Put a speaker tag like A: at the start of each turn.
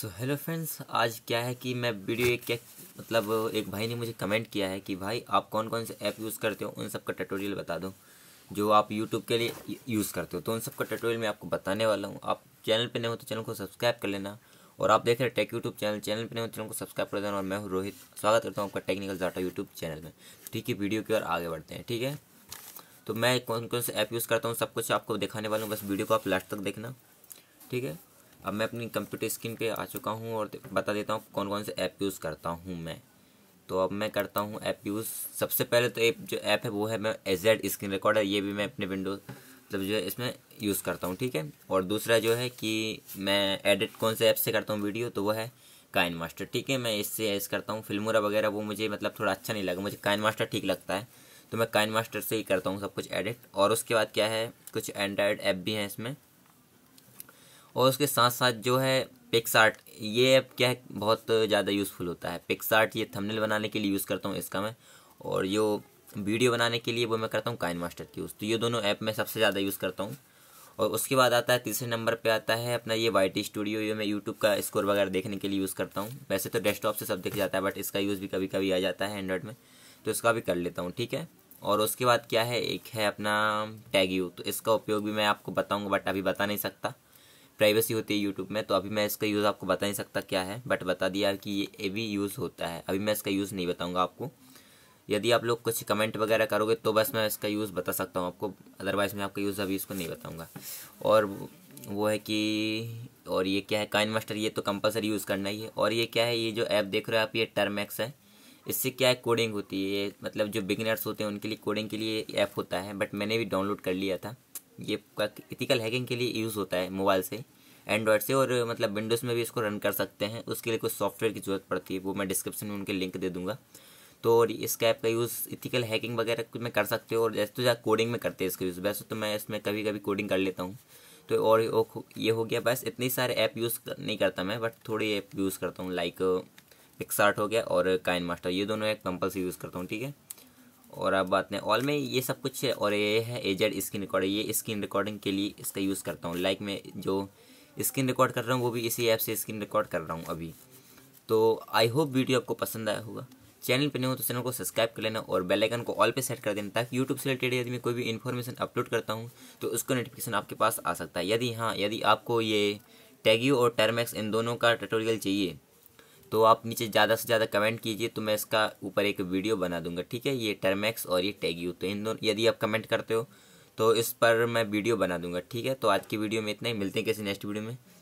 A: so hello friends आज क्या है कि मैं वीडियो एक क्या मतलब एक भाई ने मुझे कमेंट किया है कि भाई आप कौन कौन से ऐप यूज़ करते हो उन सब का ट्यूटोरियल बता दो जो आप यूट्यूब के लिए यूज़ करते हो तो उन सब का ट्यूटोरियल मैं आपको बताने वाला हूँ आप चैनल पे नहीं हो तो चैनल को सब्सक्राइब कर लेना और आप देख रहे हैं टेक यूट्यूब चैनल चैनल पर नहीं हो तो चैनल को सब्सक्राइब कर देना और मैं हूँ रोहित स्वागत करता हूँ आपका टेक्निकल डाटा यूट्यूब चैनल में ठीक है वीडियो की ओर आगे बढ़ते हैं ठीक है तो मैं कौन कौन से ऐप यूज़ करता हूँ सब कुछ आपको दिखाने वाला हूँ बस वीडियो को आप लास्ट तक देखना ठीक है अब मैं अपनी कंप्यूटर स्क्रीन पे आ चुका हूँ और बता देता हूँ कौन कौन से ऐप यूज़ करता हूँ मैं तो अब मैं करता हूँ ऐप यूज़ सबसे पहले तो एक जो ऐप है वो है मैं एजेड स्क्रीन रिकॉर्डर ये भी मैं अपने विंडो मतलब जो है इसमें यूज़ करता हूँ ठीक है और दूसरा जो है कि मैं एडिट कौन से ऐप से करता हूँ वीडियो तो वो है काइन मास्टर ठीक है मैं इससे ऐस करता हूँ फिल्मा वगैरह वो मुझे मतलब थोड़ा अच्छा नहीं लगा मुझे काइन मास्टर ठीक लगता है तो मैं काइन मास्टर से ही करता हूँ सब कुछ एडिट और उसके बाद क्या है कुछ एंड्रॉयड ऐप भी हैं इसमें और उसके साथ साथ जो है पिक्सार्ट ये ऐप क्या है बहुत ज़्यादा यूज़फुल होता है पिक्सार्ट ये थंबनेल बनाने के लिए यूज़ करता हूँ इसका मैं और जो वीडियो बनाने के लिए वो मैं करता हूँ काइन मास्टर की यूज़ तो ये दोनों ऐप मैं सबसे ज़्यादा यूज़ करता हूँ और उसके बाद आता है तीसरे नंबर पे आता है अपना ये वाई टी स्टूडियो ये मैं यूट्यूब का स्कोर वगैरह देखने के लिए यूज़ करता हूँ वैसे तो डेस्कटॉप से सब देख जाता है बट इसका यूज़ भी कभी कभी आ जाता है एंड्रॉइड में तो इसका भी कर लेता हूँ ठीक है और उसके बाद क्या है एक है अपना टैग यू तो इसका उपयोग भी मैं आपको बताऊँगा बट अभी बता नहीं सकता प्राइवेसी होती है यूट्यूब में तो अभी मैं इसका यूज़ आपको बता नहीं सकता क्या है बट बता दिया कि ये भी यूज़ होता है अभी मैं इसका यूज़ नहीं बताऊँगा आपको यदि आप लोग कुछ कमेंट वगैरह करोगे तो बस मैं इसका यूज़ बता सकता हूँ आपको अदरवाइज़ मैं आपका यूज़ अभी इसको नहीं बताऊँगा और वो है कि और ये क्या है काइन मास्टर ये तो कंपलसरी यूज़ करना ही है और ये क्या है ये जो ऐप देख रहे हो आप ये टर्मैक्स है इससे क्या है कोडिंग होती है मतलब जो बिगिनर्स होते हैं उनके लिए कोडिंग के लिए ऐप होता है बट मैंने भी डाउनलोड कर लिया था ये इथिकल हैकिंग के लिए यूज़ होता है मोबाइल से एंड्रॉयड से और मतलब विंडोज़ में भी इसको रन कर सकते हैं उसके लिए कुछ सॉफ्टवेयर की ज़रूरत पड़ती है वो मैं डिस्क्रिप्शन में उनके लिंक दे दूँगा तो और इस कैप का यूज़ इथिकल हैकिंग वगैरह में कर सकते हो और जैसे तो जहाँ कोडिंग में करते हैं इसका यूज़ वैसे तो मैं इसमें कभी कभी कोडिंग कर लेता हूँ तो और ये हो गया बस इतने सारे ऐप यूज़ नहीं करता मैं बट थोड़ी ऐप यूज़ करता हूँ लाइक पिक्सार्ट हो गया और काइन मास्टर ये दोनों ऐप कंपल्सरी यूज़ करता हूँ ठीक है और अब बात नहीं ऑल में ये सब कुछ है और ये है एजेड स्क्रीन रिकॉर्ड ये स्क्रीन रिकॉर्डिंग के लिए इसका यूज़ करता हूँ लाइक मैं जो स्क्रीन रिकॉर्ड कर रहा हूँ वो भी इसी ऐप से स्क्रीन रिकॉर्ड कर रहा हूँ अभी तो आई होप वीडियो आपको पसंद आया होगा चैनल पर नहीं हो तो चैनल को सब्सक्राइब कर लेना और बेल आइकन को ऑल पे सेट कर देना ताकि यूट्यूब से रिलेटेड यदि मैं कोई भी इन्फॉर्मेशन अपलोड करता हूँ तो उसका नोटिफिकेशन आपके पास आ सकता है यदि हाँ यदि आपको ये टैगियो और टर्मैक्स इन दोनों का ट्यूटोरियल चाहिए तो आप नीचे ज़्यादा से ज़्यादा कमेंट कीजिए तो मैं इसका ऊपर एक वीडियो बना दूंगा ठीक है ये टर्मैक्स और ये टैग्यू तो इन दोनों यदि आप कमेंट करते हो तो इस पर मैं वीडियो बना दूंगा ठीक है तो आज की वीडियो में इतना ही मिलते हैं किसी नेक्स्ट वीडियो में